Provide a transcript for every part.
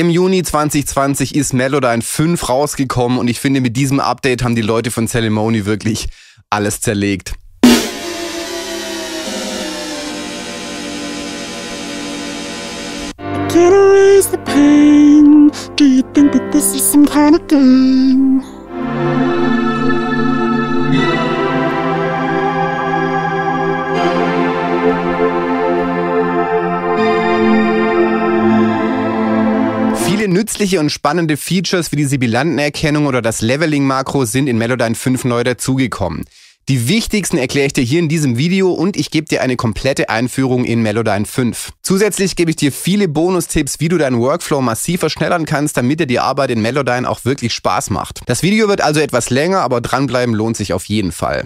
Im Juni 2020 ist Melodyne 5 rausgekommen und ich finde, mit diesem Update haben die Leute von Ceremony wirklich alles zerlegt. Can't erase the pain. Do you think that this is some kind of game? Nützliche und spannende Features wie die Sibilantenerkennung oder das Leveling-Makro sind in Melodyne 5 neu dazugekommen. Die wichtigsten erkläre ich dir hier in diesem Video und ich gebe dir eine komplette Einführung in Melodyne 5. Zusätzlich gebe ich dir viele Bonustipps, wie du deinen Workflow massiv verschnellern kannst, damit dir die Arbeit in Melodyne auch wirklich Spaß macht. Das Video wird also etwas länger, aber dranbleiben lohnt sich auf jeden Fall.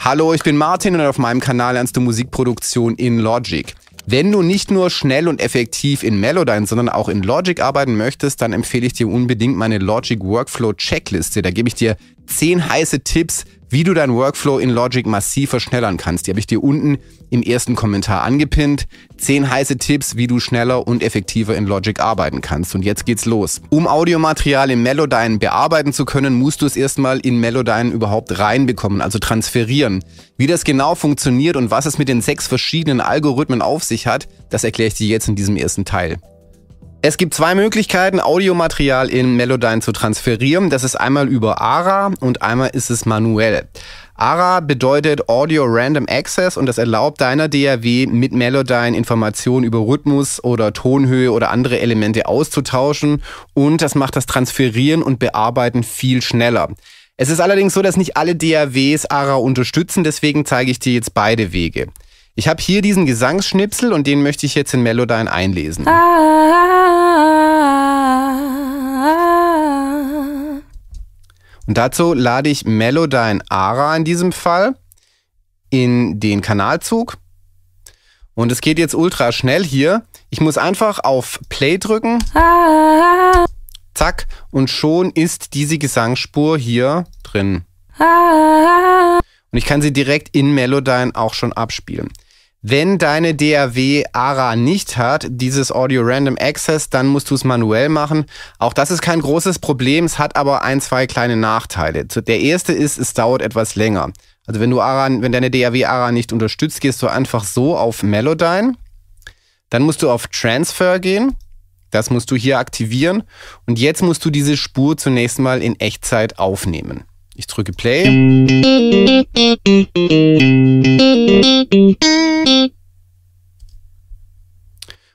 Hallo, ich bin Martin und auf meinem Kanal lernst du Musikproduktion in Logic. Wenn du nicht nur schnell und effektiv in Melodyne, sondern auch in Logic arbeiten möchtest, dann empfehle ich dir unbedingt meine Logic Workflow Checkliste. Da gebe ich dir zehn heiße Tipps, wie du deinen Workflow in Logic massiv verschnellern kannst. Die habe ich dir unten im ersten Kommentar angepinnt. Zehn heiße Tipps, wie du schneller und effektiver in Logic arbeiten kannst. Und jetzt geht's los. Um Audiomaterial in Melodyne bearbeiten zu können, musst du es erstmal in Melodyne überhaupt reinbekommen, also transferieren. Wie das genau funktioniert und was es mit den sechs verschiedenen Algorithmen auf sich hat, das erkläre ich dir jetzt in diesem ersten Teil. Es gibt zwei Möglichkeiten, Audiomaterial in Melodyne zu transferieren. Das ist einmal über ARA und einmal ist es manuell. ARA bedeutet Audio Random Access und das erlaubt deiner DAW mit Melodyne Informationen über Rhythmus oder Tonhöhe oder andere Elemente auszutauschen und das macht das Transferieren und Bearbeiten viel schneller. Es ist allerdings so, dass nicht alle DAWs ARA unterstützen, deswegen zeige ich dir jetzt beide Wege. Ich habe hier diesen Gesangsschnipsel und den möchte ich jetzt in Melodyne einlesen. Ah. Und dazu lade ich Melodyne Ara in diesem Fall in den Kanalzug. Und es geht jetzt ultra schnell hier. Ich muss einfach auf Play drücken. Zack. Und schon ist diese Gesangsspur hier drin. Ah. Und ich kann sie direkt in Melodyne auch schon abspielen. Wenn deine DAW ARA nicht hat, dieses Audio Random Access, dann musst du es manuell machen. Auch das ist kein großes Problem, es hat aber ein, zwei kleine Nachteile. Der erste ist, es dauert etwas länger. Also wenn du ARA, wenn deine DAW ARA nicht unterstützt, gehst du einfach so auf Melodyne. Dann musst du auf Transfer gehen. Das musst du hier aktivieren. Und jetzt musst du diese Spur zunächst mal in Echtzeit aufnehmen. Ich drücke Play. Und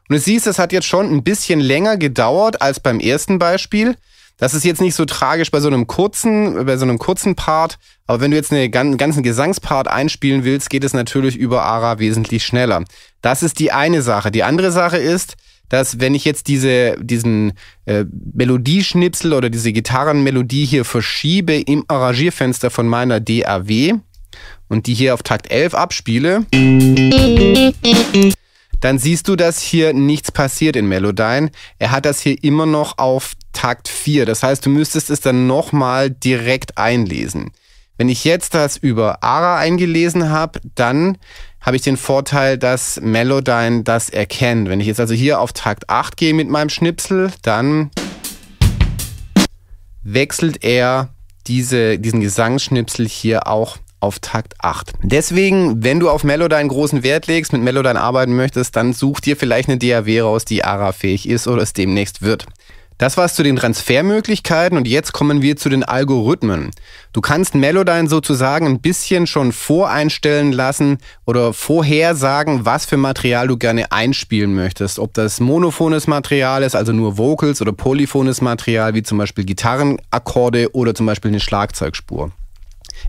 du siehst, es hat jetzt schon ein bisschen länger gedauert als beim ersten Beispiel. Das ist jetzt nicht so tragisch bei so einem kurzen, bei so einem kurzen Part, aber wenn du jetzt einen ganzen Gesangspart einspielen willst, geht es natürlich über ARA wesentlich schneller. Das ist die eine Sache. Die andere Sache ist, dass wenn ich jetzt diese, diesen äh, Melodieschnipsel oder diese Gitarrenmelodie hier verschiebe im Arrangierfenster von meiner DAW und die hier auf Takt 11 abspiele, dann siehst du, dass hier nichts passiert in Melodyne. Er hat das hier immer noch auf Takt 4. Das heißt, du müsstest es dann nochmal direkt einlesen. Wenn ich jetzt das über ARA eingelesen habe, dann habe ich den Vorteil, dass Melodyne das erkennt. Wenn ich jetzt also hier auf Takt 8 gehe mit meinem Schnipsel, dann wechselt er diese, diesen Gesangsschnipsel hier auch auf Takt 8. Deswegen, wenn du auf Melodyne großen Wert legst, mit Melodyne arbeiten möchtest, dann such dir vielleicht eine DAW raus, die ARA-fähig ist oder es demnächst wird. Das war es zu den Transfermöglichkeiten und jetzt kommen wir zu den Algorithmen. Du kannst Melodyne sozusagen ein bisschen schon voreinstellen lassen oder vorhersagen, was für Material du gerne einspielen möchtest. Ob das monophones Material ist, also nur Vocals oder polyphones Material, wie zum Beispiel Gitarrenakkorde oder zum Beispiel eine Schlagzeugspur.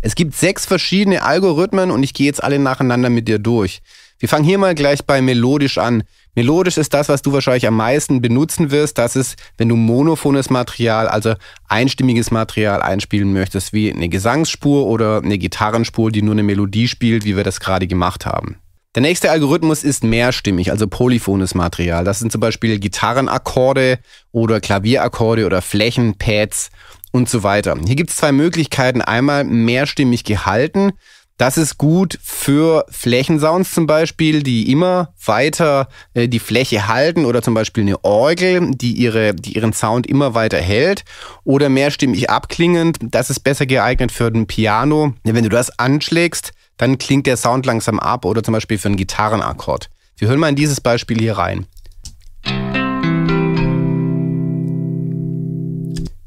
Es gibt sechs verschiedene Algorithmen und ich gehe jetzt alle nacheinander mit dir durch. Wir fangen hier mal gleich bei melodisch an. Melodisch ist das, was du wahrscheinlich am meisten benutzen wirst. Das ist, wenn du monophones Material, also einstimmiges Material einspielen möchtest, wie eine Gesangsspur oder eine Gitarrenspur, die nur eine Melodie spielt, wie wir das gerade gemacht haben. Der nächste Algorithmus ist mehrstimmig, also polyphones Material. Das sind zum Beispiel Gitarrenakkorde oder Klavierakkorde oder Flächenpads und so weiter. Hier gibt es zwei Möglichkeiten. Einmal mehrstimmig gehalten. Das ist gut für Flächensounds zum Beispiel, die immer weiter äh, die Fläche halten oder zum Beispiel eine Orgel, die, ihre, die ihren Sound immer weiter hält oder mehrstimmig abklingend. Das ist besser geeignet für ein Piano. Wenn du das anschlägst, dann klingt der Sound langsam ab oder zum Beispiel für einen Gitarrenakkord. Wir hören mal in dieses Beispiel hier rein.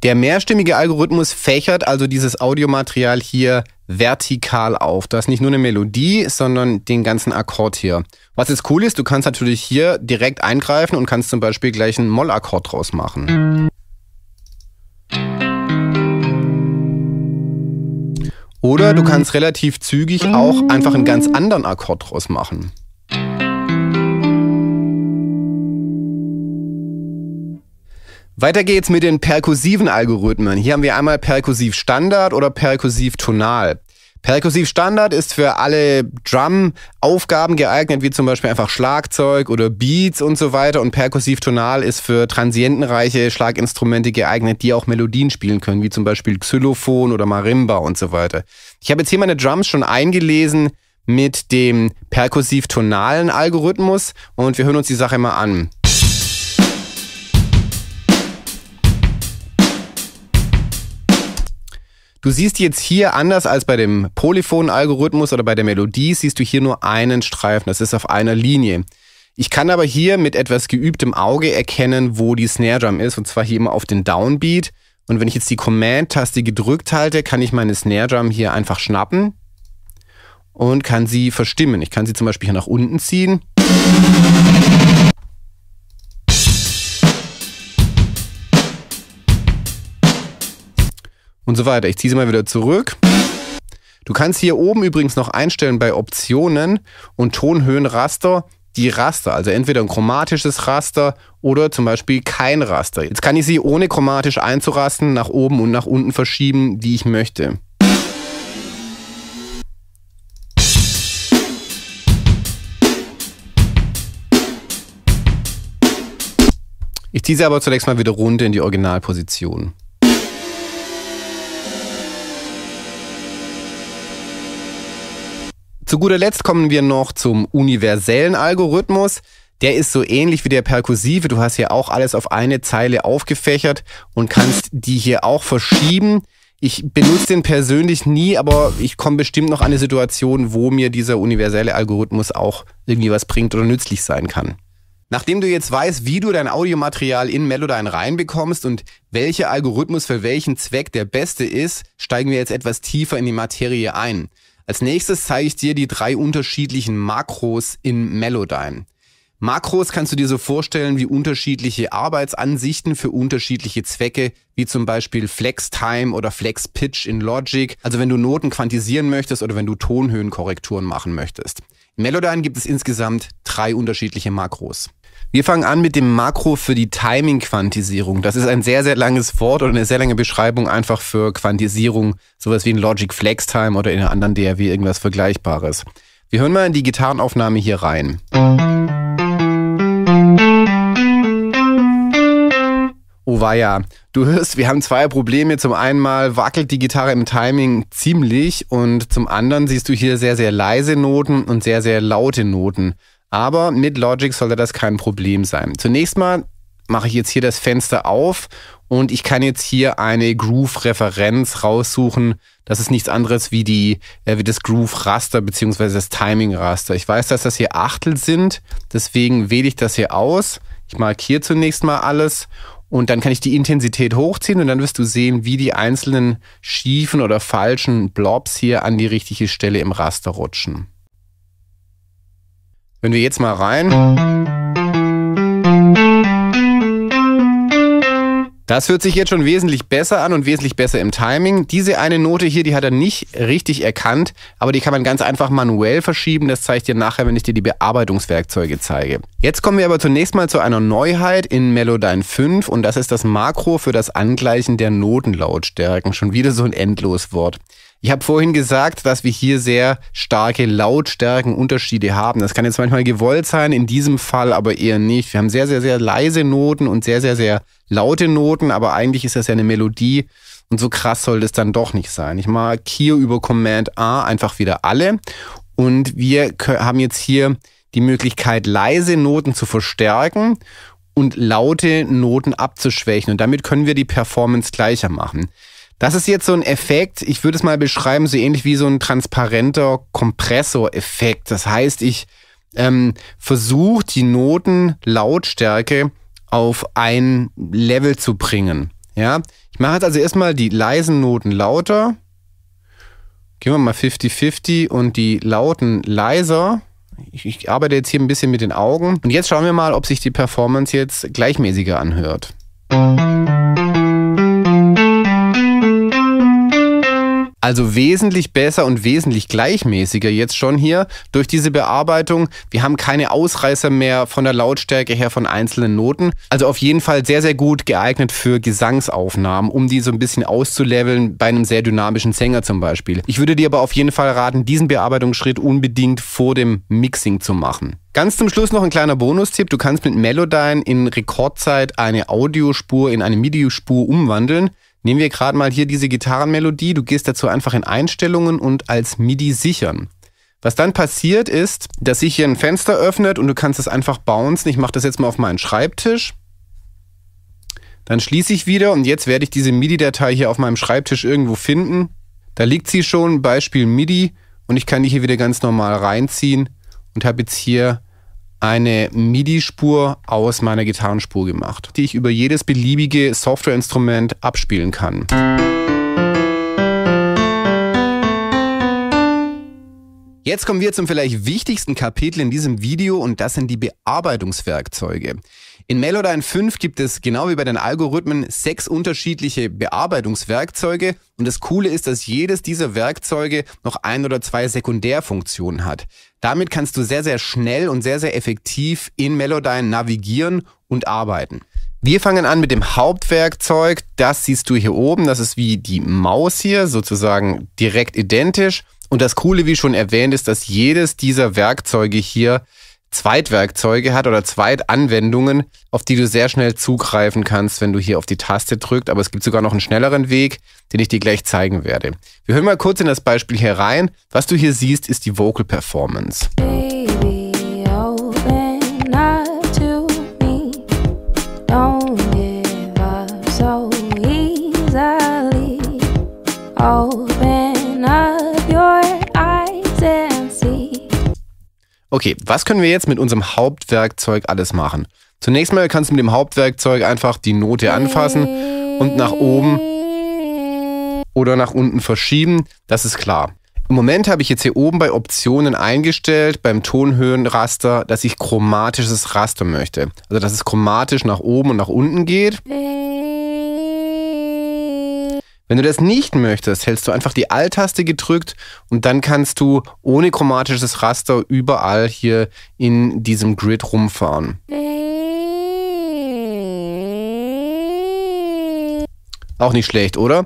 Der mehrstimmige Algorithmus fächert also dieses Audiomaterial hier vertikal auf. Da ist nicht nur eine Melodie, sondern den ganzen Akkord hier. Was jetzt cool ist, du kannst natürlich hier direkt eingreifen und kannst zum Beispiel gleich einen Moll-Akkord draus machen. Oder du kannst relativ zügig auch einfach einen ganz anderen Akkord draus machen. Weiter geht's mit den perkussiven Algorithmen. Hier haben wir einmal perkussiv Standard oder perkussiv tonal. Perkussiv Standard ist für alle Drum-Aufgaben geeignet, wie zum Beispiel einfach Schlagzeug oder Beats und so weiter. Und perkussiv tonal ist für transientenreiche Schlaginstrumente geeignet, die auch Melodien spielen können, wie zum Beispiel Xylophon oder Marimba und so weiter. Ich habe jetzt hier meine Drums schon eingelesen mit dem perkussiv tonalen Algorithmus und wir hören uns die Sache mal an. Du siehst jetzt hier anders als bei dem Polyphon-Algorithmus oder bei der Melodie, siehst du hier nur einen Streifen. Das ist auf einer Linie. Ich kann aber hier mit etwas geübtem Auge erkennen, wo die Snare Drum ist, und zwar hier immer auf den Downbeat. Und wenn ich jetzt die Command-Taste gedrückt halte, kann ich meine Snare Drum hier einfach schnappen und kann sie verstimmen. Ich kann sie zum Beispiel hier nach unten ziehen. und so weiter. Ich ziehe sie mal wieder zurück. Du kannst hier oben übrigens noch einstellen bei Optionen und Tonhöhenraster die Raster, also entweder ein chromatisches Raster oder zum Beispiel kein Raster. Jetzt kann ich sie ohne chromatisch einzurasten nach oben und nach unten verschieben, wie ich möchte. Ich ziehe sie aber zunächst mal wieder runter in die Originalposition. Zu guter Letzt kommen wir noch zum universellen Algorithmus. Der ist so ähnlich wie der perkussive. Du hast hier auch alles auf eine Zeile aufgefächert und kannst die hier auch verschieben. Ich benutze den persönlich nie, aber ich komme bestimmt noch an eine Situation, wo mir dieser universelle Algorithmus auch irgendwie was bringt oder nützlich sein kann. Nachdem du jetzt weißt, wie du dein Audiomaterial in Melodyne reinbekommst und welcher Algorithmus für welchen Zweck der beste ist, steigen wir jetzt etwas tiefer in die Materie ein. Als nächstes zeige ich dir die drei unterschiedlichen Makros in Melodyne. Makros kannst du dir so vorstellen wie unterschiedliche Arbeitsansichten für unterschiedliche Zwecke, wie zum Beispiel Flex Time oder Flex Pitch in Logic, also wenn du Noten quantisieren möchtest oder wenn du Tonhöhenkorrekturen machen möchtest. In Melodyne gibt es insgesamt drei unterschiedliche Makros. Wir fangen an mit dem Makro für die Timing-Quantisierung. Das ist ein sehr, sehr langes Wort oder eine sehr lange Beschreibung einfach für Quantisierung, sowas wie ein Logic Flex Time oder in einer anderen DRW irgendwas Vergleichbares. Wir hören mal in die Gitarrenaufnahme hier rein. Oh weia, du hörst, wir haben zwei Probleme. Zum einen mal wackelt die Gitarre im Timing ziemlich und zum anderen siehst du hier sehr, sehr leise Noten und sehr, sehr laute Noten. Aber mit Logic sollte das kein Problem sein. Zunächst mal mache ich jetzt hier das Fenster auf und ich kann jetzt hier eine Groove-Referenz raussuchen. Das ist nichts anderes wie, die, äh, wie das Groove-Raster bzw. das Timing-Raster. Ich weiß, dass das hier Achtel sind, deswegen wähle ich das hier aus. Ich markiere zunächst mal alles und dann kann ich die Intensität hochziehen und dann wirst du sehen, wie die einzelnen schiefen oder falschen Blobs hier an die richtige Stelle im Raster rutschen. Wenn wir jetzt mal rein. Das hört sich jetzt schon wesentlich besser an und wesentlich besser im Timing. Diese eine Note hier, die hat er nicht richtig erkannt, aber die kann man ganz einfach manuell verschieben. Das zeige ich dir nachher, wenn ich dir die Bearbeitungswerkzeuge zeige. Jetzt kommen wir aber zunächst mal zu einer Neuheit in Melodyne 5 und das ist das Makro für das Angleichen der Notenlautstärken. Schon wieder so ein Endloswort. Ich habe vorhin gesagt, dass wir hier sehr starke Lautstärkenunterschiede haben. Das kann jetzt manchmal gewollt sein, in diesem Fall aber eher nicht. Wir haben sehr, sehr, sehr leise Noten und sehr, sehr, sehr laute Noten, aber eigentlich ist das ja eine Melodie und so krass soll das dann doch nicht sein. Ich markiere über Command A einfach wieder alle und wir haben jetzt hier die Möglichkeit, leise Noten zu verstärken und laute Noten abzuschwächen. Und damit können wir die Performance gleicher machen. Das ist jetzt so ein Effekt, ich würde es mal beschreiben, so ähnlich wie so ein transparenter Kompressoreffekt. Das heißt, ich ähm, versuche die Notenlautstärke auf ein Level zu bringen. Ja, ich mache jetzt also erstmal die leisen Noten lauter. Gehen wir mal 50-50 und die lauten leiser. Ich, ich arbeite jetzt hier ein bisschen mit den Augen. Und jetzt schauen wir mal, ob sich die Performance jetzt gleichmäßiger anhört. Musik Also wesentlich besser und wesentlich gleichmäßiger jetzt schon hier durch diese Bearbeitung. Wir haben keine Ausreißer mehr von der Lautstärke her von einzelnen Noten. Also auf jeden Fall sehr, sehr gut geeignet für Gesangsaufnahmen, um die so ein bisschen auszuleveln bei einem sehr dynamischen Sänger zum Beispiel. Ich würde dir aber auf jeden Fall raten, diesen Bearbeitungsschritt unbedingt vor dem Mixing zu machen. Ganz zum Schluss noch ein kleiner Bonustipp. Du kannst mit Melodyne in Rekordzeit eine Audiospur in eine MIDI-Spur umwandeln. Nehmen wir gerade mal hier diese Gitarrenmelodie. Du gehst dazu einfach in Einstellungen und als MIDI sichern. Was dann passiert ist, dass sich hier ein Fenster öffnet und du kannst es einfach bouncen. Ich mache das jetzt mal auf meinen Schreibtisch. Dann schließe ich wieder und jetzt werde ich diese MIDI-Datei hier auf meinem Schreibtisch irgendwo finden. Da liegt sie schon, Beispiel MIDI und ich kann die hier wieder ganz normal reinziehen und habe jetzt hier eine MIDI-Spur aus meiner Gitarrenspur gemacht, die ich über jedes beliebige Softwareinstrument abspielen kann. Jetzt kommen wir zum vielleicht wichtigsten Kapitel in diesem Video und das sind die Bearbeitungswerkzeuge. In Melodyne 5 gibt es genau wie bei den Algorithmen sechs unterschiedliche Bearbeitungswerkzeuge und das Coole ist, dass jedes dieser Werkzeuge noch ein oder zwei Sekundärfunktionen hat. Damit kannst du sehr, sehr schnell und sehr, sehr effektiv in Melodyne navigieren und arbeiten. Wir fangen an mit dem Hauptwerkzeug. Das siehst du hier oben. Das ist wie die Maus hier, sozusagen direkt identisch. Und das Coole, wie schon erwähnt, ist, dass jedes dieser Werkzeuge hier Zweitwerkzeuge hat oder Zweitanwendungen, auf die du sehr schnell zugreifen kannst, wenn du hier auf die Taste drückst. Aber es gibt sogar noch einen schnelleren Weg, den ich dir gleich zeigen werde. Wir hören mal kurz in das Beispiel hier rein. Was du hier siehst, ist die Vocal Performance. Baby, Okay, was können wir jetzt mit unserem Hauptwerkzeug alles machen? Zunächst mal kannst du mit dem Hauptwerkzeug einfach die Note anfassen und nach oben oder nach unten verschieben, das ist klar. Im Moment habe ich jetzt hier oben bei Optionen eingestellt, beim Tonhöhenraster, dass ich chromatisches Raster möchte. Also dass es chromatisch nach oben und nach unten geht. Wenn du das nicht möchtest, hältst du einfach die Alt-Taste gedrückt und dann kannst du ohne chromatisches Raster überall hier in diesem Grid rumfahren. Auch nicht schlecht, oder?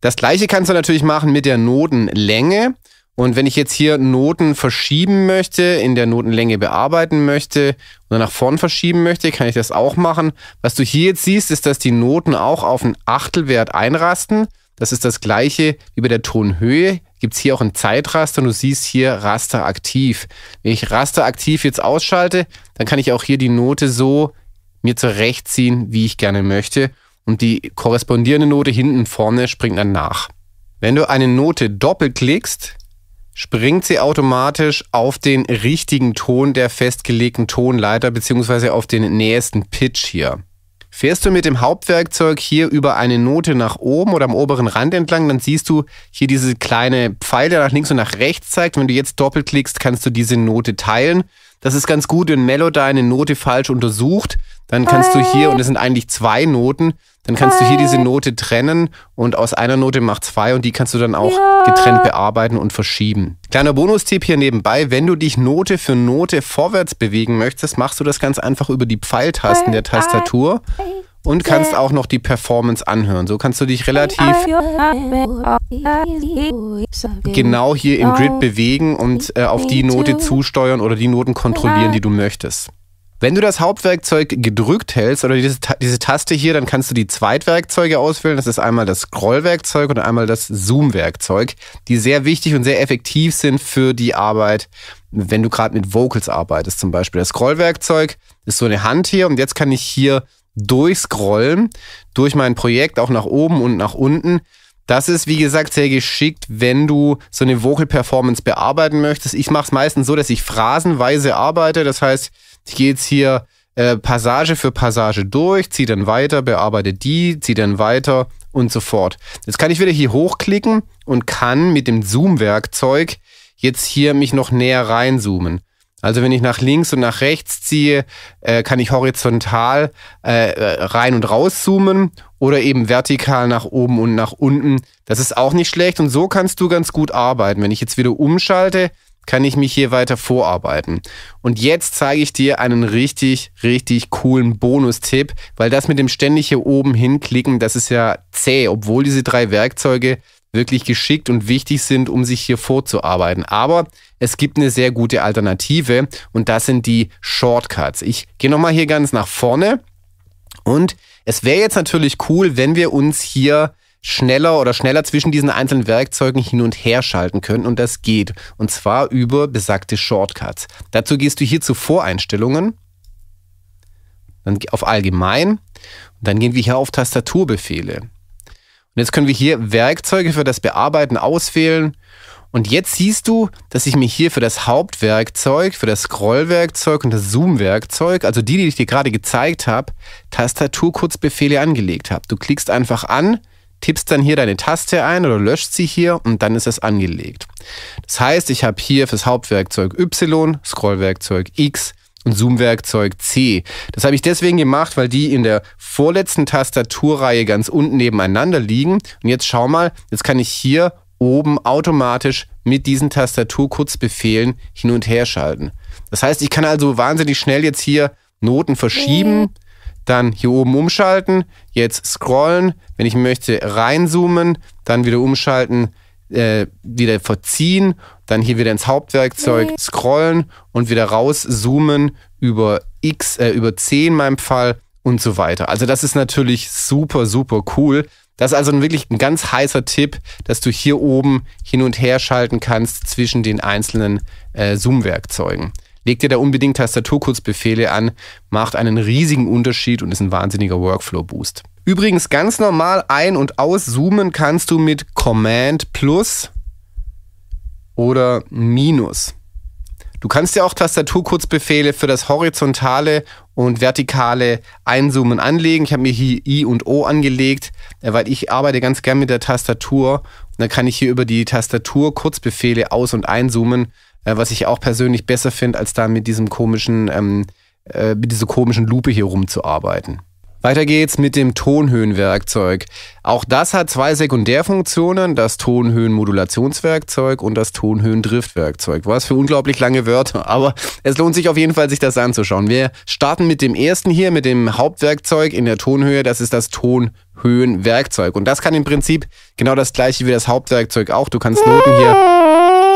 Das gleiche kannst du natürlich machen mit der Notenlänge. Und wenn ich jetzt hier Noten verschieben möchte, in der Notenlänge bearbeiten möchte oder nach vorn verschieben möchte, kann ich das auch machen. Was du hier jetzt siehst, ist, dass die Noten auch auf einen Achtelwert einrasten. Das ist das gleiche wie bei der Tonhöhe. Gibt es hier auch ein Zeitraster und du siehst hier Raster aktiv. Wenn ich Raster aktiv jetzt ausschalte, dann kann ich auch hier die Note so mir zurechtziehen, wie ich gerne möchte. Und die korrespondierende Note hinten vorne springt dann nach. Wenn du eine Note doppelklickst, springt sie automatisch auf den richtigen Ton der festgelegten Tonleiter beziehungsweise auf den nächsten Pitch hier. Fährst du mit dem Hauptwerkzeug hier über eine Note nach oben oder am oberen Rand entlang, dann siehst du hier diese kleine Pfeil, der nach links und nach rechts zeigt. Wenn du jetzt doppelklickst, kannst du diese Note teilen. Das ist ganz gut, wenn Melody eine Note falsch untersucht, dann kannst du hier, äh. und es sind eigentlich zwei Noten, dann kannst du hier diese Note trennen und aus einer Note macht zwei und die kannst du dann auch ja. getrennt bearbeiten und verschieben. Kleiner Bonustipp hier nebenbei, wenn du dich Note für Note vorwärts bewegen möchtest, machst du das ganz einfach über die Pfeiltasten der Tastatur und kannst auch noch die Performance anhören. So kannst du dich relativ genau hier im Grid bewegen und äh, auf die Note zusteuern oder die Noten kontrollieren, die du möchtest. Wenn du das Hauptwerkzeug gedrückt hältst oder diese, diese Taste hier, dann kannst du die Zweitwerkzeuge auswählen. Das ist einmal das Scrollwerkzeug und einmal das Zoom-Werkzeug, die sehr wichtig und sehr effektiv sind für die Arbeit, wenn du gerade mit Vocals arbeitest zum Beispiel. Das Scrollwerkzeug ist so eine Hand hier und jetzt kann ich hier durchscrollen, durch mein Projekt auch nach oben und nach unten. Das ist, wie gesagt, sehr geschickt, wenn du so eine Vocal-Performance bearbeiten möchtest. Ich mache es meistens so, dass ich phrasenweise arbeite. Das heißt, ich gehe jetzt hier äh, Passage für Passage durch, ziehe dann weiter, bearbeite die, ziehe dann weiter und so fort. Jetzt kann ich wieder hier hochklicken und kann mit dem Zoom-Werkzeug jetzt hier mich noch näher reinzoomen. Also wenn ich nach links und nach rechts ziehe, äh, kann ich horizontal äh, äh rein und rauszoomen oder eben vertikal nach oben und nach unten. Das ist auch nicht schlecht und so kannst du ganz gut arbeiten. Wenn ich jetzt wieder umschalte, kann ich mich hier weiter vorarbeiten. Und jetzt zeige ich dir einen richtig, richtig coolen Bonustipp, weil das mit dem ständig hier oben hinklicken, das ist ja zäh, obwohl diese drei Werkzeuge wirklich geschickt und wichtig sind, um sich hier vorzuarbeiten. Aber es gibt eine sehr gute Alternative und das sind die Shortcuts. Ich gehe nochmal hier ganz nach vorne und es wäre jetzt natürlich cool, wenn wir uns hier schneller oder schneller zwischen diesen einzelnen Werkzeugen hin und her schalten können und das geht. Und zwar über besagte Shortcuts. Dazu gehst du hier zu Voreinstellungen, dann auf Allgemein und dann gehen wir hier auf Tastaturbefehle. Und jetzt können wir hier Werkzeuge für das Bearbeiten auswählen. Und jetzt siehst du, dass ich mir hier für das Hauptwerkzeug, für das Scrollwerkzeug und das Zoomwerkzeug, also die, die ich dir gerade gezeigt habe, Tastaturkurzbefehle angelegt habe. Du klickst einfach an tippst dann hier deine Taste ein oder löscht sie hier und dann ist es angelegt. Das heißt, ich habe hier fürs Hauptwerkzeug Y, Scrollwerkzeug X und Zoomwerkzeug C. Das habe ich deswegen gemacht, weil die in der vorletzten Tastaturreihe ganz unten nebeneinander liegen. Und jetzt schau mal, jetzt kann ich hier oben automatisch mit diesen Tastaturkurzbefehlen hin und her schalten. Das heißt, ich kann also wahnsinnig schnell jetzt hier Noten verschieben, mhm dann hier oben umschalten, jetzt scrollen, wenn ich möchte reinzoomen, dann wieder umschalten, äh, wieder verziehen, dann hier wieder ins Hauptwerkzeug scrollen und wieder rauszoomen über X, äh, über C in meinem Fall und so weiter. Also das ist natürlich super, super cool. Das ist also wirklich ein ganz heißer Tipp, dass du hier oben hin und her schalten kannst zwischen den einzelnen äh, Zoom-Werkzeugen. Legt ihr da unbedingt Tastaturkurzbefehle an, macht einen riesigen Unterschied und ist ein wahnsinniger Workflow-Boost. Übrigens ganz normal ein- und auszoomen kannst du mit Command Plus oder Minus. Du kannst ja auch Tastaturkurzbefehle für das horizontale und vertikale Einzoomen anlegen. Ich habe mir hier I und O angelegt, äh, weil ich arbeite ganz gern mit der Tastatur. Und dann kann ich hier über die Tastatur Kurzbefehle aus- und einzoomen. Äh, was ich auch persönlich besser finde, als da mit diesem komischen, ähm, äh, mit dieser komischen Lupe hier rumzuarbeiten. Weiter geht's mit dem Tonhöhenwerkzeug. Auch das hat zwei Sekundärfunktionen, das Tonhöhenmodulationswerkzeug und das Tonhöhendriftwerkzeug. Was für unglaublich lange Wörter, aber es lohnt sich auf jeden Fall, sich das anzuschauen. Wir starten mit dem ersten hier, mit dem Hauptwerkzeug in der Tonhöhe, das ist das Tonhöhenwerkzeug. Und das kann im Prinzip genau das gleiche wie das Hauptwerkzeug auch. Du kannst Noten hier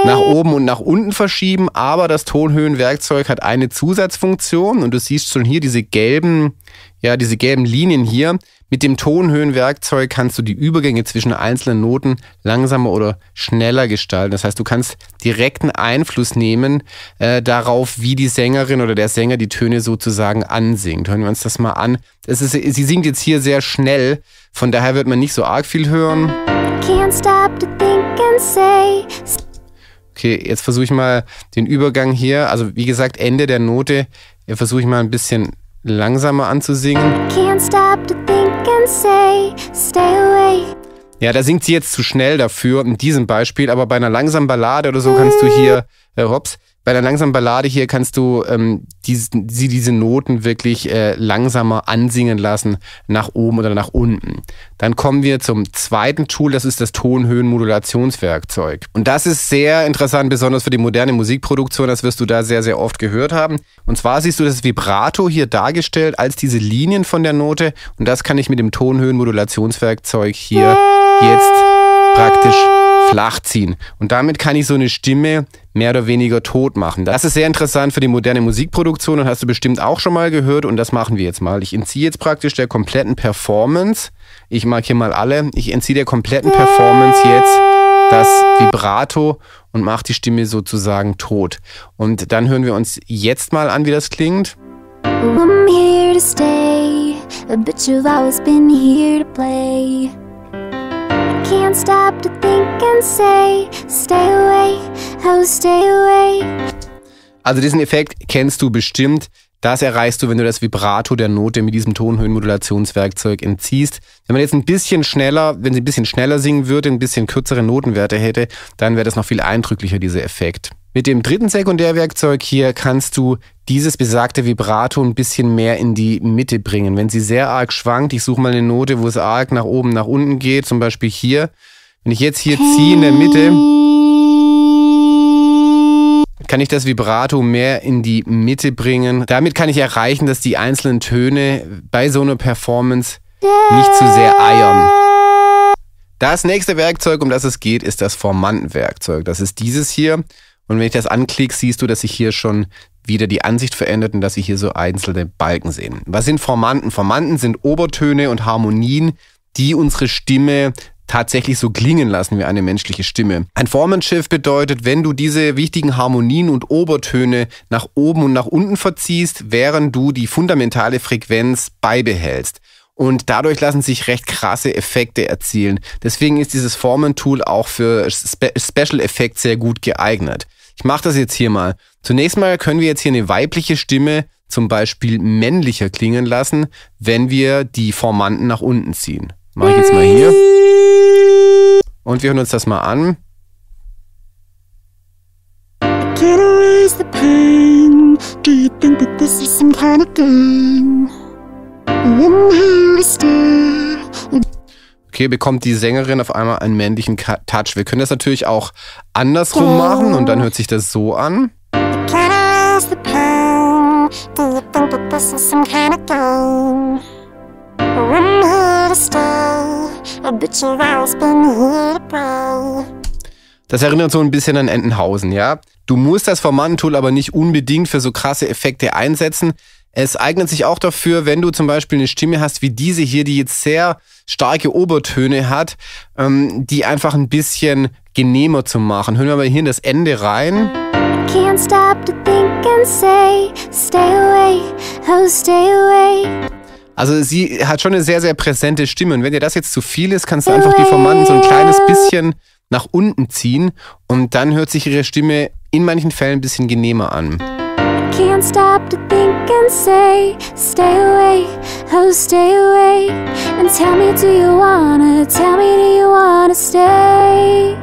nach oben und nach unten verschieben, aber das Tonhöhenwerkzeug hat eine Zusatzfunktion und du siehst schon hier diese gelben, ja, diese gelben Linien hier. Mit dem Tonhöhenwerkzeug kannst du die Übergänge zwischen einzelnen Noten langsamer oder schneller gestalten. Das heißt, du kannst direkten Einfluss nehmen äh, darauf, wie die Sängerin oder der Sänger die Töne sozusagen ansingt. Hören wir uns das mal an. Das ist, sie singt jetzt hier sehr schnell, von daher wird man nicht so arg viel hören. Can't stop to think and say Okay, jetzt versuche ich mal den Übergang hier. Also wie gesagt, Ende der Note. Versuche ich mal ein bisschen langsamer anzusingen. Say, ja, da singt sie jetzt zu schnell dafür in diesem Beispiel, aber bei einer langsamen Ballade oder so kannst du hier, äh, hops, bei der langsamen Ballade hier kannst du ähm, diese, sie diese Noten wirklich äh, langsamer ansingen lassen, nach oben oder nach unten. Dann kommen wir zum zweiten Tool, das ist das Tonhöhenmodulationswerkzeug. Und das ist sehr interessant, besonders für die moderne Musikproduktion, das wirst du da sehr, sehr oft gehört haben. Und zwar siehst du das Vibrato hier dargestellt als diese Linien von der Note und das kann ich mit dem Tonhöhenmodulationswerkzeug hier jetzt praktisch flach ziehen. Und damit kann ich so eine Stimme mehr oder weniger tot machen. Das ist sehr interessant für die moderne Musikproduktion und hast du bestimmt auch schon mal gehört und das machen wir jetzt mal. Ich entziehe jetzt praktisch der kompletten Performance. Ich mag hier mal alle. Ich entziehe der kompletten Performance jetzt das Vibrato und mache die Stimme sozusagen tot. Und dann hören wir uns jetzt mal an, wie das klingt. I'm here to stay, A bitch, you've always been here to play can't stop to think and say, stay away, oh stay away. Also diesen Effekt kennst du bestimmt. Das erreichst du, wenn du das Vibrato der Note mit diesem Tonhöhenmodulationswerkzeug entziehst. Wenn man jetzt ein bisschen schneller, wenn sie ein bisschen schneller singen würde, ein bisschen kürzere Notenwerte hätte, dann wäre das noch viel eindrücklicher, dieser Effekt. Mit dem dritten Sekundärwerkzeug hier kannst du dieses besagte Vibrato ein bisschen mehr in die Mitte bringen. Wenn sie sehr arg schwankt, ich suche mal eine Note, wo es arg nach oben, nach unten geht, zum Beispiel hier. Wenn ich jetzt hier ziehe in der Mitte, kann ich das Vibrato mehr in die Mitte bringen. Damit kann ich erreichen, dass die einzelnen Töne bei so einer Performance nicht zu sehr eiern. Das nächste Werkzeug, um das es geht, ist das Formantenwerkzeug. Das ist dieses hier. Und wenn ich das anklicke, siehst du, dass sich hier schon wieder die Ansicht verändert und dass wir hier so einzelne Balken sehen. Was sind Formanten? Formanten sind Obertöne und Harmonien, die unsere Stimme tatsächlich so klingen lassen wie eine menschliche Stimme. Ein Formenschiff bedeutet, wenn du diese wichtigen Harmonien und Obertöne nach oben und nach unten verziehst, während du die fundamentale Frequenz beibehältst. Und dadurch lassen sich recht krasse Effekte erzielen. Deswegen ist dieses Formen-Tool auch für Spe Special Effekt sehr gut geeignet. Ich mache das jetzt hier mal. Zunächst mal können wir jetzt hier eine weibliche Stimme zum Beispiel männlicher klingen lassen, wenn wir die Formanten nach unten ziehen. Mache ich jetzt mal hier. Und wir hören uns das mal an. I Okay, bekommt die Sängerin auf einmal einen männlichen Touch. Wir können das natürlich auch andersrum oh. machen und dann hört sich das so an. Das erinnert so ein bisschen an Entenhausen, ja? Du musst das Formantentool aber nicht unbedingt für so krasse Effekte einsetzen. Es eignet sich auch dafür, wenn du zum Beispiel eine Stimme hast wie diese hier, die jetzt sehr starke Obertöne hat, ähm, die einfach ein bisschen genehmer zu machen. Hören wir mal hier in das Ende rein. Can't stop to think and say, stay away, oh stay away. Also sie hat schon eine sehr, sehr präsente Stimme. Und wenn dir das jetzt zu viel ist, kannst du einfach die Formanten so ein kleines bisschen nach unten ziehen und dann hört sich ihre Stimme in manchen Fällen ein bisschen genehmer an. can't stop to think and say, Stay away, oh, stay away. And tell me, do you wanna, tell me, do you wanna stay?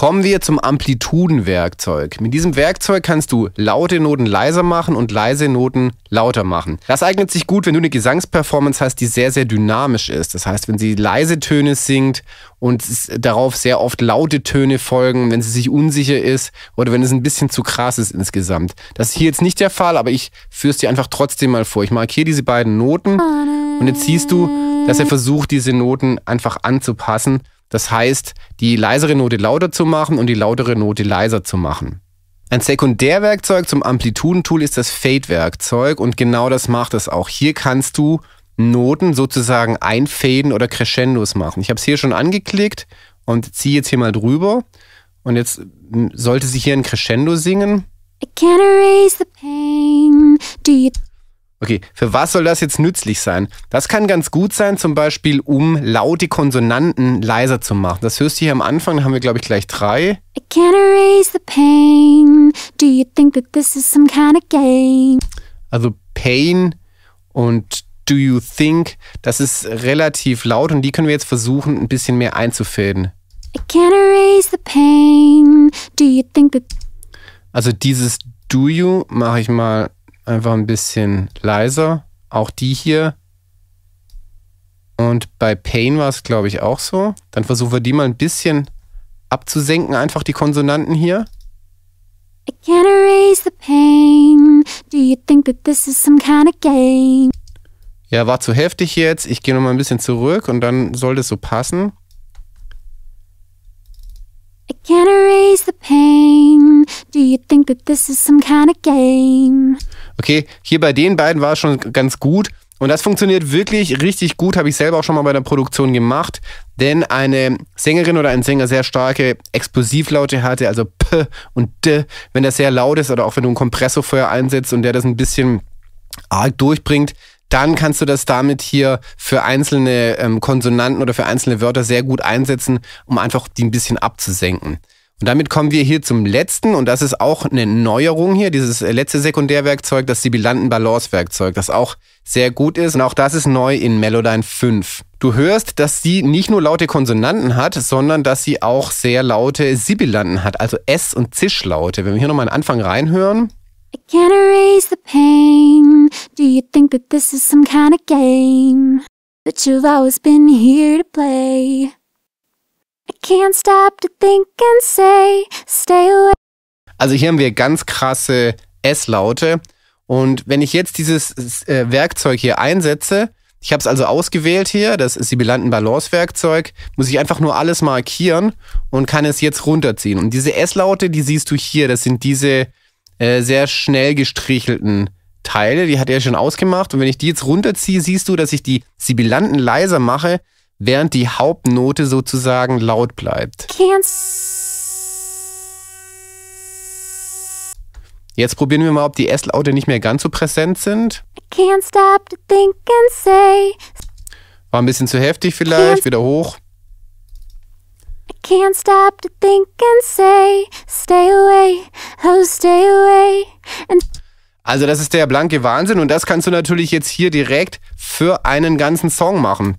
Kommen wir zum Amplitudenwerkzeug. Mit diesem Werkzeug kannst du laute Noten leiser machen und leise Noten lauter machen. Das eignet sich gut, wenn du eine Gesangsperformance hast, die sehr, sehr dynamisch ist. Das heißt, wenn sie leise Töne singt und darauf sehr oft laute Töne folgen, wenn sie sich unsicher ist oder wenn es ein bisschen zu krass ist insgesamt. Das ist hier jetzt nicht der Fall, aber ich führe es dir einfach trotzdem mal vor. Ich markiere diese beiden Noten und jetzt siehst du, dass er versucht, diese Noten einfach anzupassen. Das heißt, die leisere Note lauter zu machen und die lautere Note leiser zu machen. Ein Sekundärwerkzeug zum Amplitudentool ist das Fade-Werkzeug und genau das macht es auch. Hier kannst du Noten sozusagen einfaden oder Crescendos machen. Ich habe es hier schon angeklickt und ziehe jetzt hier mal drüber. Und jetzt hm, sollte sie hier ein Crescendo singen. I can't erase the pain. Do you Okay, für was soll das jetzt nützlich sein? Das kann ganz gut sein, zum Beispiel, um laute Konsonanten leiser zu machen. Das hörst du hier am Anfang, da haben wir, glaube ich, gleich drei. I can't erase the pain. Do you think that this is some kind of game? Also Pain und Do You Think, das ist relativ laut und die können wir jetzt versuchen, ein bisschen mehr einzufäden. I can't erase the pain. Do you think that... Also dieses Do You mache ich mal einfach ein bisschen leiser. Auch die hier. Und bei Pain war es, glaube ich, auch so. Dann versuchen wir die mal ein bisschen abzusenken, einfach die Konsonanten hier. I can't erase the pain. Do you think that this is some kind of game? Ja, war zu heftig jetzt. Ich gehe nochmal ein bisschen zurück und dann sollte es so passen. I can't erase the pain. Do you think that this is some kind of game? okay, hier bei den beiden war es schon ganz gut. Und das funktioniert wirklich richtig gut, habe ich selber auch schon mal bei der Produktion gemacht, denn eine Sängerin oder ein Sänger sehr starke Explosivlaute hatte, also P und D, wenn das sehr laut ist oder auch wenn du ein Kompressorfeuer einsetzt und der das ein bisschen arg durchbringt, dann kannst du das damit hier für einzelne ähm, Konsonanten oder für einzelne Wörter sehr gut einsetzen, um einfach die ein bisschen abzusenken. Und damit kommen wir hier zum letzten und das ist auch eine Neuerung hier, dieses äh, letzte Sekundärwerkzeug, das sibilanten balance werkzeug das auch sehr gut ist und auch das ist neu in Melodyne 5. Du hörst, dass sie nicht nur laute Konsonanten hat, sondern dass sie auch sehr laute Sibilanten hat, also S- und Zischlaute. Wenn wir hier nochmal einen Anfang reinhören. I can't erase the pain. Do you think that this is some kind of game? But you've always been here to play. Can't stop to think and say, stay away. Also hier haben wir ganz krasse S-Laute. Und wenn ich jetzt dieses äh, Werkzeug hier einsetze, ich habe es also ausgewählt hier, das ist Sibilanten Balance Werkzeug, muss ich einfach nur alles markieren und kann es jetzt runterziehen. Und diese S-Laute, die siehst du hier, das sind diese äh, sehr schnell gestrichelten Teile, die hat er schon ausgemacht. Und wenn ich die jetzt runterziehe, siehst du, dass ich die Sibilanten leiser mache, während die Hauptnote sozusagen laut bleibt. Jetzt probieren wir mal, ob die S-Laute nicht mehr ganz so präsent sind. War ein bisschen zu heftig vielleicht, wieder hoch. Can't stop to think and say, stay away, oh stay away. And also das ist der blanke Wahnsinn und das kannst du natürlich jetzt hier direkt für einen ganzen Song machen.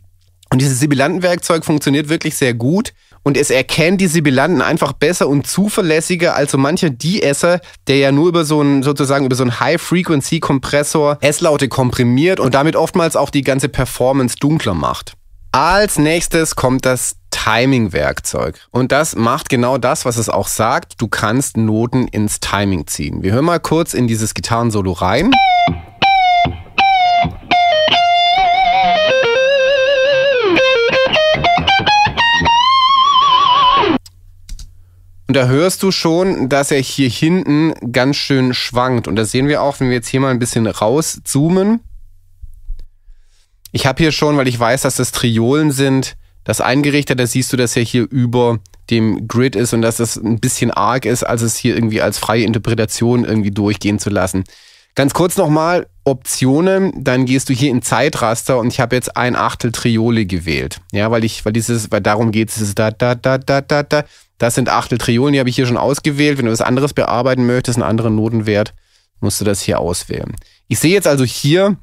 Und dieses Sibilantenwerkzeug funktioniert wirklich sehr gut und es erkennt die Sibilanten einfach besser und zuverlässiger als so mancher De-Esser, der ja nur über so einen sozusagen über so einen High-Frequency-Kompressor S-Laute komprimiert und damit oftmals auch die ganze Performance dunkler macht. Als nächstes kommt das Timing-Werkzeug. Und das macht genau das, was es auch sagt. Du kannst Noten ins Timing ziehen. Wir hören mal kurz in dieses Gitarrensolo rein. Und da hörst du schon, dass er hier hinten ganz schön schwankt. Und das sehen wir auch, wenn wir jetzt hier mal ein bisschen rauszoomen. Ich habe hier schon, weil ich weiß, dass das Triolen sind, das eingerichtet, da siehst du, dass er hier über dem Grid ist und dass das ein bisschen arg ist, als es hier irgendwie als freie Interpretation irgendwie durchgehen zu lassen. Ganz kurz nochmal Optionen, dann gehst du hier in Zeitraster und ich habe jetzt ein Achtel Triole gewählt. Ja, weil ich, weil dieses, weil darum geht es, da, da, da, da, da, da. Das sind Achtel Triolen, die habe ich hier schon ausgewählt. Wenn du was anderes bearbeiten möchtest, einen anderen Notenwert, musst du das hier auswählen. Ich sehe jetzt also hier,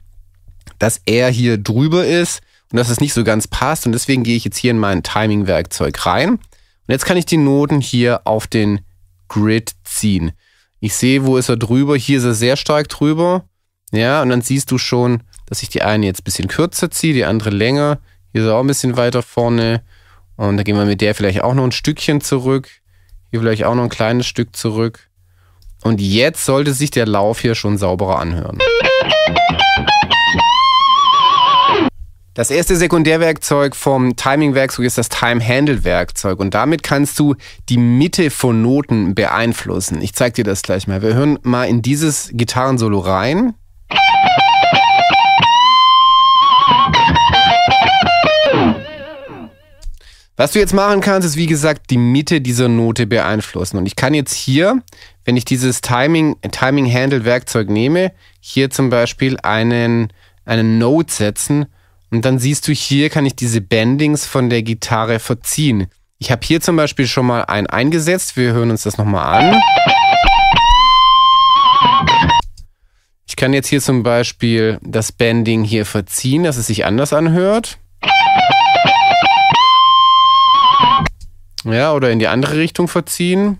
dass er hier drüber ist und dass es nicht so ganz passt. Und deswegen gehe ich jetzt hier in mein Timing-Werkzeug rein. Und jetzt kann ich die Noten hier auf den Grid ziehen. Ich sehe, wo ist er drüber. Hier ist er sehr stark drüber. Ja, und dann siehst du schon, dass ich die eine jetzt ein bisschen kürzer ziehe, die andere länger. Hier ist er auch ein bisschen weiter vorne. Und da gehen wir mit der vielleicht auch noch ein Stückchen zurück. Hier vielleicht auch noch ein kleines Stück zurück. Und jetzt sollte sich der Lauf hier schon sauberer anhören. Das erste Sekundärwerkzeug vom Timing-Werkzeug ist das Time-Handle-Werkzeug und damit kannst du die Mitte von Noten beeinflussen. Ich zeig dir das gleich mal. Wir hören mal in dieses Gitarrensolo rein. Was du jetzt machen kannst, ist wie gesagt die Mitte dieser Note beeinflussen. Und ich kann jetzt hier, wenn ich dieses Timing, Timing Handle Werkzeug nehme, hier zum Beispiel einen, einen Note setzen. Und dann siehst du hier, kann ich diese Bendings von der Gitarre verziehen. Ich habe hier zum Beispiel schon mal einen eingesetzt. Wir hören uns das nochmal an. Ich kann jetzt hier zum Beispiel das Bending hier verziehen, dass es sich anders anhört. Ja, oder in die andere Richtung verziehen.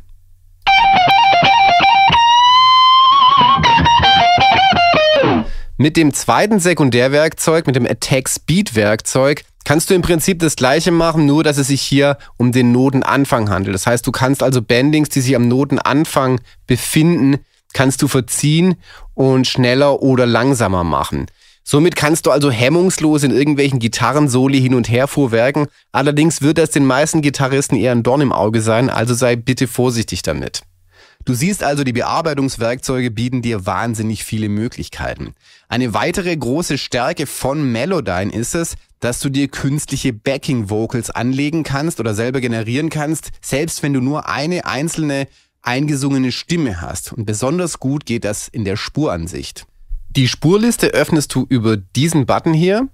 Mit dem zweiten Sekundärwerkzeug, mit dem Attack Speed Werkzeug, kannst du im Prinzip das gleiche machen, nur dass es sich hier um den Notenanfang handelt. Das heißt, du kannst also Bendings, die sich am Notenanfang befinden, kannst du verziehen und schneller oder langsamer machen. Somit kannst du also hemmungslos in irgendwelchen Gitarrensoli hin und her vorwerken. Allerdings wird das den meisten Gitarristen eher ein Dorn im Auge sein, also sei bitte vorsichtig damit. Du siehst also, die Bearbeitungswerkzeuge bieten dir wahnsinnig viele Möglichkeiten. Eine weitere große Stärke von Melodyne ist es, dass du dir künstliche Backing Vocals anlegen kannst oder selber generieren kannst, selbst wenn du nur eine einzelne eingesungene Stimme hast. Und besonders gut geht das in der Spuransicht die Spurliste öffnest du über diesen Button hier.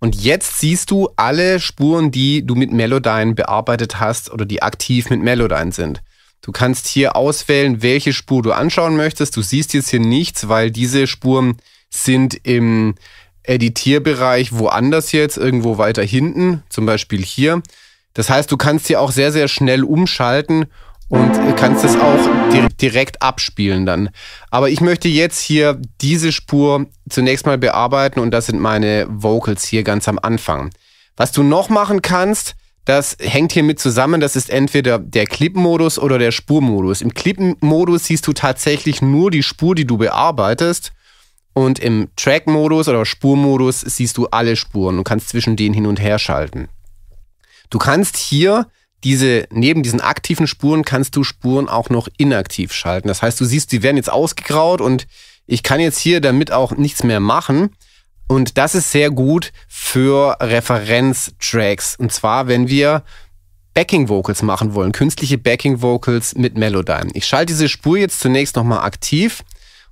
Und jetzt siehst du alle Spuren, die du mit Melodyne bearbeitet hast oder die aktiv mit Melodyne sind. Du kannst hier auswählen, welche Spur du anschauen möchtest. Du siehst jetzt hier nichts, weil diese Spuren sind im Editierbereich woanders jetzt, irgendwo weiter hinten, zum Beispiel hier. Das heißt, du kannst hier auch sehr, sehr schnell umschalten und kannst es auch direkt abspielen dann. Aber ich möchte jetzt hier diese Spur zunächst mal bearbeiten und das sind meine Vocals hier ganz am Anfang. Was du noch machen kannst, das hängt hier mit zusammen, das ist entweder der Clip-Modus oder der Spurmodus. Im Clip-Modus siehst du tatsächlich nur die Spur, die du bearbeitest und im Track-Modus oder Spurmodus siehst du alle Spuren und kannst zwischen denen hin und her schalten. Du kannst hier diese, neben diesen aktiven Spuren kannst du Spuren auch noch inaktiv schalten. Das heißt, du siehst, die werden jetzt ausgegraut und ich kann jetzt hier damit auch nichts mehr machen. Und das ist sehr gut für Referenztracks. Und zwar, wenn wir Backing Vocals machen wollen, künstliche Backing Vocals mit Melodyne. Ich schalte diese Spur jetzt zunächst nochmal aktiv.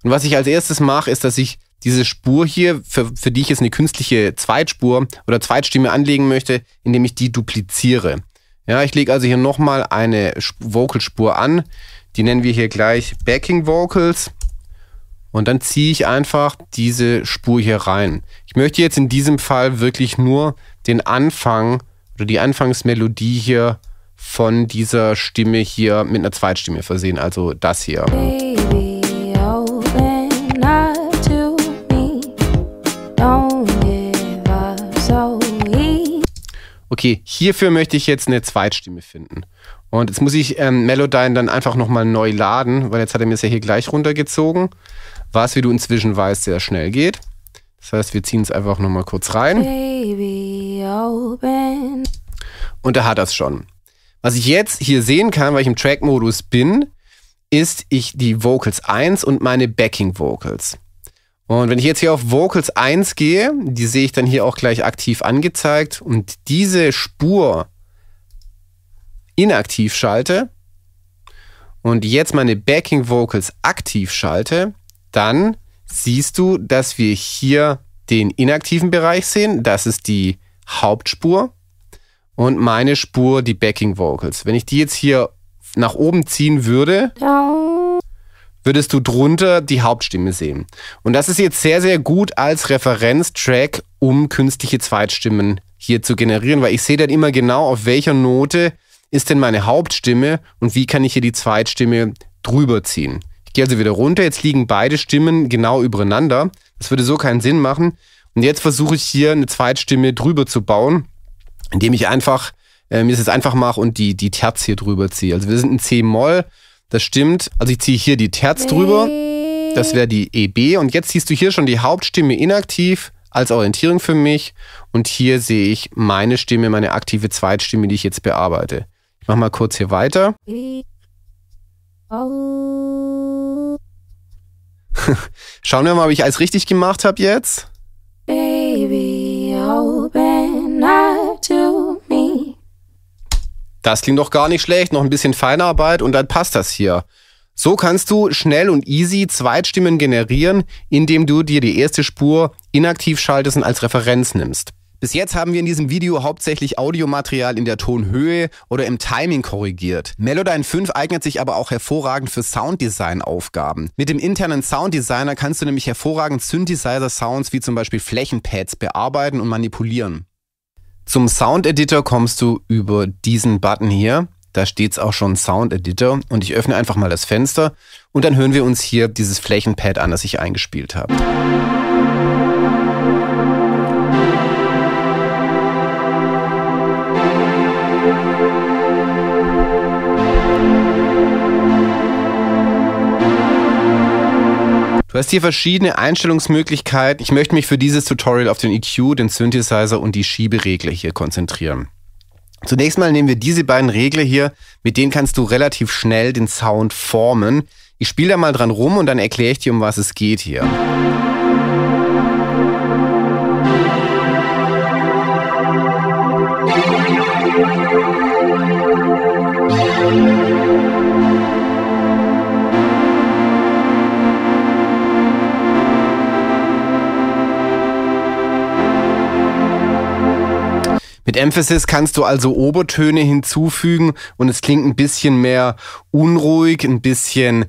Und was ich als erstes mache, ist, dass ich diese Spur hier, für, für die ich jetzt eine künstliche Zweitspur oder Zweitstimme anlegen möchte, indem ich die dupliziere. Ja, ich lege also hier nochmal eine Vocalspur an. Die nennen wir hier gleich Backing Vocals. Und dann ziehe ich einfach diese Spur hier rein. Ich möchte jetzt in diesem Fall wirklich nur den Anfang oder die Anfangsmelodie hier von dieser Stimme hier mit einer Zweitstimme versehen. Also das hier. Baby. okay, hierfür möchte ich jetzt eine Zweitstimme finden. Und jetzt muss ich ähm, Melodyne dann einfach nochmal neu laden, weil jetzt hat er mir es ja hier gleich runtergezogen, was, wie du inzwischen weißt, sehr schnell geht. Das heißt, wir ziehen es einfach nochmal kurz rein. Baby, open. Und da hat er es schon. Was ich jetzt hier sehen kann, weil ich im Track-Modus bin, ist ich die Vocals 1 und meine Backing Vocals. Und wenn ich jetzt hier auf Vocals 1 gehe, die sehe ich dann hier auch gleich aktiv angezeigt und diese Spur inaktiv schalte und jetzt meine Backing Vocals aktiv schalte, dann siehst du, dass wir hier den inaktiven Bereich sehen. Das ist die Hauptspur und meine Spur, die Backing Vocals. Wenn ich die jetzt hier nach oben ziehen würde, ja würdest du drunter die Hauptstimme sehen. Und das ist jetzt sehr, sehr gut als Referenztrack, um künstliche Zweitstimmen hier zu generieren, weil ich sehe dann immer genau, auf welcher Note ist denn meine Hauptstimme und wie kann ich hier die Zweitstimme drüber ziehen. Ich gehe also wieder runter, jetzt liegen beide Stimmen genau übereinander. Das würde so keinen Sinn machen. Und jetzt versuche ich hier eine Zweitstimme drüber zu bauen, indem ich einfach, äh, mir das jetzt einfach mache und die, die Terz hier drüber ziehe. Also wir sind in C-Moll das stimmt. Also ich ziehe hier die Terz drüber. Das wäre die EB. Und jetzt siehst du hier schon die Hauptstimme inaktiv als Orientierung für mich. Und hier sehe ich meine Stimme, meine aktive Zweitstimme, die ich jetzt bearbeite. Ich mache mal kurz hier weiter. Schauen wir mal, ob ich alles richtig gemacht habe jetzt. Baby, open up to das klingt doch gar nicht schlecht, noch ein bisschen Feinarbeit und dann passt das hier. So kannst du schnell und easy Zweitstimmen generieren, indem du dir die erste Spur inaktiv schaltest und als Referenz nimmst. Bis jetzt haben wir in diesem Video hauptsächlich Audiomaterial in der Tonhöhe oder im Timing korrigiert. Melodyne 5 eignet sich aber auch hervorragend für Sounddesign-Aufgaben. Mit dem internen Sounddesigner kannst du nämlich hervorragend Synthesizer-Sounds wie zum Beispiel Flächenpads bearbeiten und manipulieren. Zum Sound Editor kommst du über diesen Button hier. Da steht es auch schon Sound Editor. Und ich öffne einfach mal das Fenster und dann hören wir uns hier dieses Flächenpad an, das ich eingespielt habe. Du hast hier verschiedene Einstellungsmöglichkeiten. Ich möchte mich für dieses Tutorial auf den EQ, den Synthesizer und die Schieberegler hier konzentrieren. Zunächst mal nehmen wir diese beiden Regler hier, mit denen kannst du relativ schnell den Sound formen. Ich spiele da mal dran rum und dann erkläre ich dir, um was es geht hier. Mit Emphasis kannst du also Obertöne hinzufügen und es klingt ein bisschen mehr unruhig, ein bisschen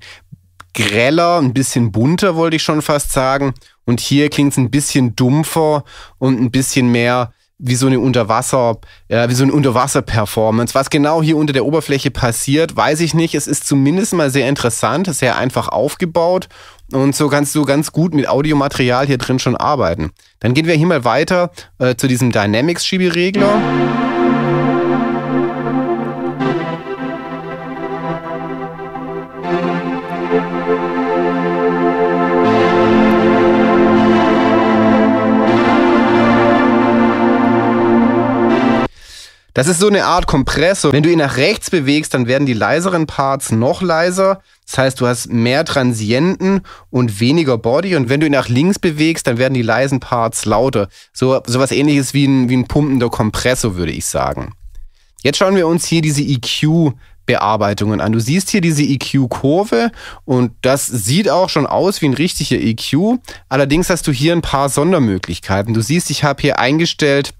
greller, ein bisschen bunter, wollte ich schon fast sagen. Und hier klingt es ein bisschen dumpfer und ein bisschen mehr wie so eine Unterwasser, äh, wie so eine Unterwasser-Performance. Was genau hier unter der Oberfläche passiert, weiß ich nicht. Es ist zumindest mal sehr interessant, sehr einfach aufgebaut und so kannst du ganz gut mit Audiomaterial hier drin schon arbeiten. Dann gehen wir hier mal weiter äh, zu diesem Dynamics-Schieberegler. Das ist so eine Art Kompressor. Wenn du ihn nach rechts bewegst, dann werden die leiseren Parts noch leiser. Das heißt, du hast mehr Transienten und weniger Body. Und wenn du ihn nach links bewegst, dann werden die leisen Parts lauter. So was ähnliches wie ein, wie ein pumpender Kompressor, würde ich sagen. Jetzt schauen wir uns hier diese EQ Bearbeitungen an. Du siehst hier diese EQ-Kurve und das sieht auch schon aus wie ein richtiger EQ. Allerdings hast du hier ein paar Sondermöglichkeiten. Du siehst, ich habe hier eingestellt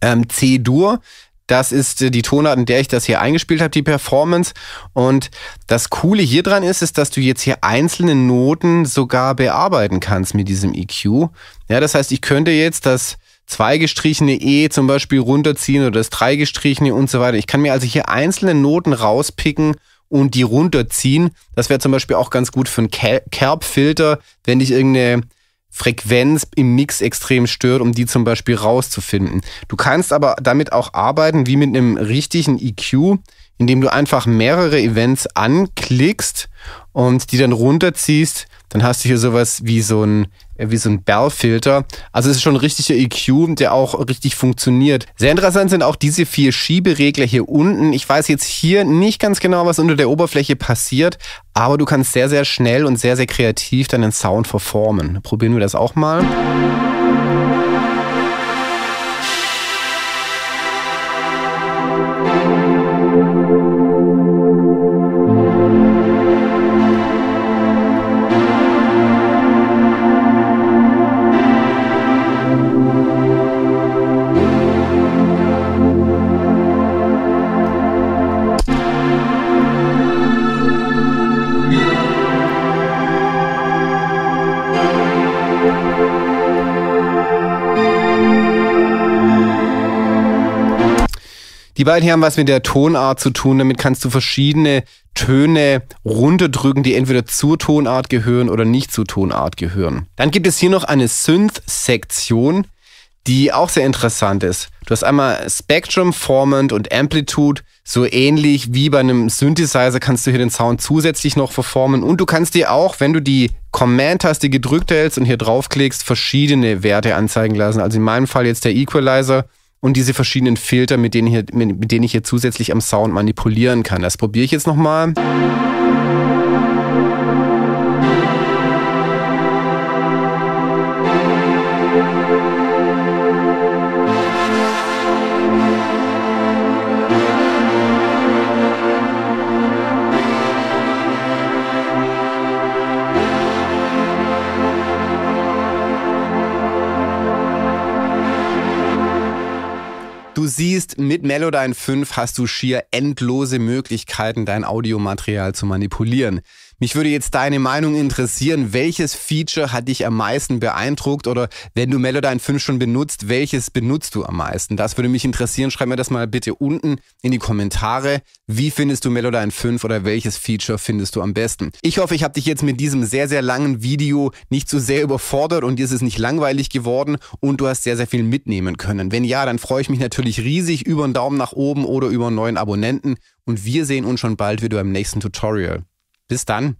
ähm, C-Dur. Das ist äh, die Tonart, in der ich das hier eingespielt habe, die Performance. Und das Coole hier dran ist, ist, dass du jetzt hier einzelne Noten sogar bearbeiten kannst mit diesem EQ. Ja, das heißt, ich könnte jetzt das zwei gestrichene E zum Beispiel runterziehen oder das drei gestrichene und so weiter. Ich kann mir also hier einzelne Noten rauspicken und die runterziehen. Das wäre zum Beispiel auch ganz gut für einen Kerbfilter, wenn ich irgendeine Frequenz im Mix extrem stört, um die zum Beispiel rauszufinden. Du kannst aber damit auch arbeiten wie mit einem richtigen EQ, indem du einfach mehrere Events anklickst und die dann runterziehst dann hast du hier sowas wie so ein äh, wie so ein Bell-Filter. Also es ist schon ein richtiger EQ, der auch richtig funktioniert. Sehr interessant sind auch diese vier Schieberegler hier unten. Ich weiß jetzt hier nicht ganz genau, was unter der Oberfläche passiert, aber du kannst sehr, sehr schnell und sehr, sehr kreativ deinen Sound verformen. Probieren wir das auch mal. Musik beiden hier haben was mit der Tonart zu tun. Damit kannst du verschiedene Töne runterdrücken, die entweder zur Tonart gehören oder nicht zur Tonart gehören. Dann gibt es hier noch eine Synth-Sektion, die auch sehr interessant ist. Du hast einmal Spectrum, Formant und Amplitude. So ähnlich wie bei einem Synthesizer kannst du hier den Sound zusätzlich noch verformen und du kannst dir auch, wenn du die Command-Taste gedrückt hältst und hier draufklickst, verschiedene Werte anzeigen lassen. Also in meinem Fall jetzt der Equalizer und diese verschiedenen Filter, mit denen, hier, mit denen ich hier zusätzlich am Sound manipulieren kann. Das probiere ich jetzt nochmal. mal. Du siehst, mit Melodyne 5 hast du schier endlose Möglichkeiten, dein Audiomaterial zu manipulieren. Mich würde jetzt deine Meinung interessieren, welches Feature hat dich am meisten beeindruckt oder wenn du Melodyne 5 schon benutzt, welches benutzt du am meisten? Das würde mich interessieren. Schreib mir das mal bitte unten in die Kommentare. Wie findest du Melodyne 5 oder welches Feature findest du am besten? Ich hoffe, ich habe dich jetzt mit diesem sehr, sehr langen Video nicht zu so sehr überfordert und dir ist es nicht langweilig geworden und du hast sehr, sehr viel mitnehmen können. Wenn ja, dann freue ich mich natürlich riesig über einen Daumen nach oben oder über einen neuen Abonnenten und wir sehen uns schon bald wieder im nächsten Tutorial. Bis dann.